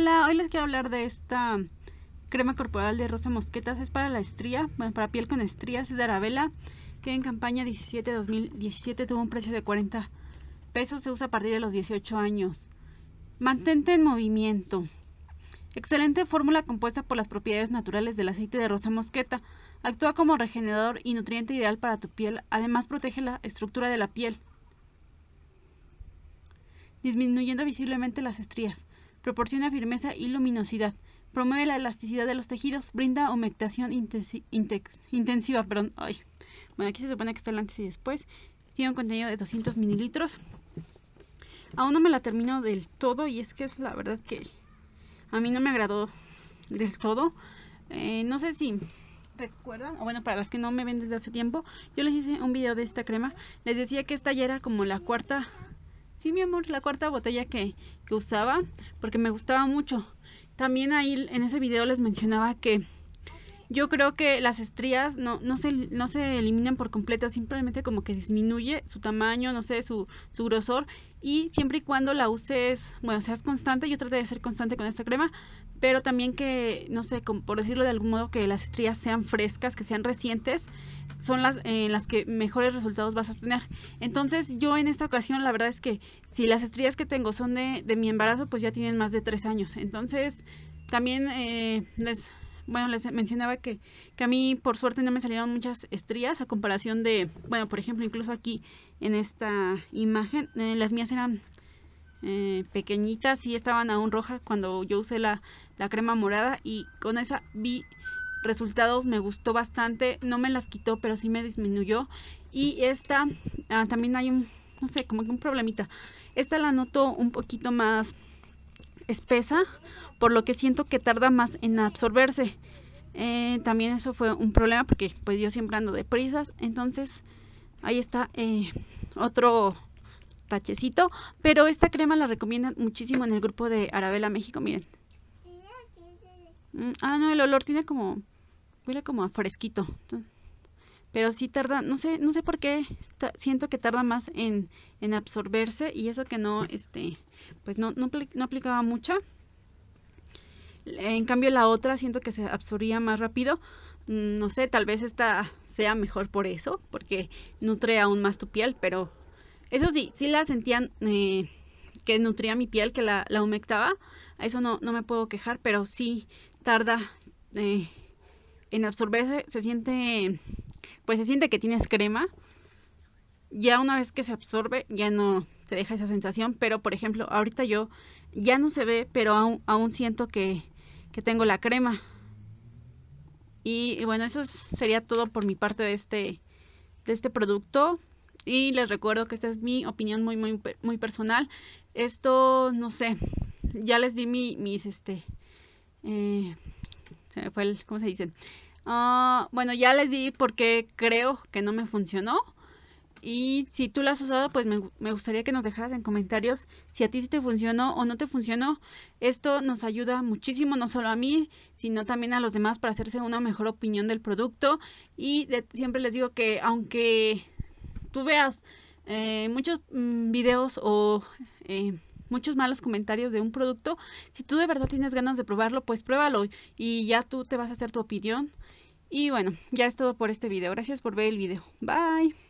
Hola, hoy les quiero hablar de esta crema corporal de Rosa Mosquetas. Es para la estría, bueno, para piel con estrías, es de Arabella, que en campaña 17-2017 tuvo un precio de 40 pesos. Se usa a partir de los 18 años. Mantente en movimiento. Excelente fórmula compuesta por las propiedades naturales del aceite de rosa mosqueta. Actúa como regenerador y nutriente ideal para tu piel. Además protege la estructura de la piel, disminuyendo visiblemente las estrías proporciona firmeza y luminosidad, promueve la elasticidad de los tejidos, brinda humectación intensiva. Perdón, Bueno, aquí se supone que está el antes y después. Tiene un contenido de 200 mililitros. Aún no me la termino del todo y es que es la verdad que a mí no me agradó del todo. Eh, no sé si recuerdan, o bueno, para las que no me ven desde hace tiempo, yo les hice un video de esta crema. Les decía que esta ya era como la cuarta Sí, mi amor, la cuarta botella que, usaba, porque me gustaba mucho. También ahí en ese video les mencionaba que yo creo que las estrías no, no, se, no se eliminan por completo, simplemente como que disminuye su tamaño, no sé, su, grosor. Y siempre y cuando la uses, bueno, seas constante, yo trato de ser constante con esta crema, pero también que, no sé, por decirlo de algún modo, que las estrías sean frescas, que sean recientes, son las en eh, las que mejores resultados vas a tener. Entonces yo en esta ocasión la verdad es que si las estrías que tengo son de, mi embarazo, pues ya tienen más de tres años. Entonces también eh, les bueno, les mencionaba que, a mí por suerte no me salieron muchas estrías a comparación de, bueno, por ejemplo, incluso aquí en esta imagen, eh, las mías eran eh, pequeñitas y estaban aún rojas cuando yo usé la, la crema morada y con esa vi resultados, me gustó bastante, no me las quitó, pero sí me disminuyó. Y esta, ah, también hay un, no sé, como que un problemita. Esta la noto un poquito más espesa, por lo que siento que tarda más en absorberse. Eh, también eso fue un problema porque pues yo siempre ando de prisas, entonces ahí está eh, otro tachecito, pero esta crema la recomiendan muchísimo en el grupo de Arabella México, miren. Mm, ah, no, el olor tiene como, huele como a fresquito pero sí tarda, no sé, no sé por qué siento que tarda más en, absorberse y eso que no, este, pues no, no, aplicaba mucha. En cambio la otra siento que se absorbía más rápido. Mm, no sé, tal vez esta sea mejor por eso, porque nutre aún más tu piel, pero eso sí, sí la sentían eh, que nutría mi piel, que la, humectaba. A eso no, me puedo quejar, pero sí tarda eh, en absorberse, se siente pues se siente que tienes crema. Ya una vez que se absorbe, ya no te deja esa sensación. Pero, por ejemplo, ahorita yo ya no se ve, pero aún, siento que, tengo la crema. Y, bueno, eso sería todo por mi parte de este, de este producto. Y les recuerdo que esta es mi opinión muy, muy, muy personal. Esto, no sé, ya les di mi, mis, este, eh, se fue el, ¿cómo se dicen? Ah, bueno, ya les di por qué creo que no me funcionó. Y si tú la has usado, pues me, gustaría que nos dejaras en comentarios si a ti sí te funcionó o no te funcionó. Esto nos ayuda muchísimo, no solo a mí, sino también a los demás para hacerse una mejor opinión del producto. Y siempre les digo que aunque tú veas eh, muchos mm, videos o eh, muchos malos comentarios de un producto, si tú de verdad tienes ganas de probarlo, pues pruébalo y ya tú te vas a hacer tu opinión. Y bueno, ya es todo por este video. Gracias por ver el video. Bye.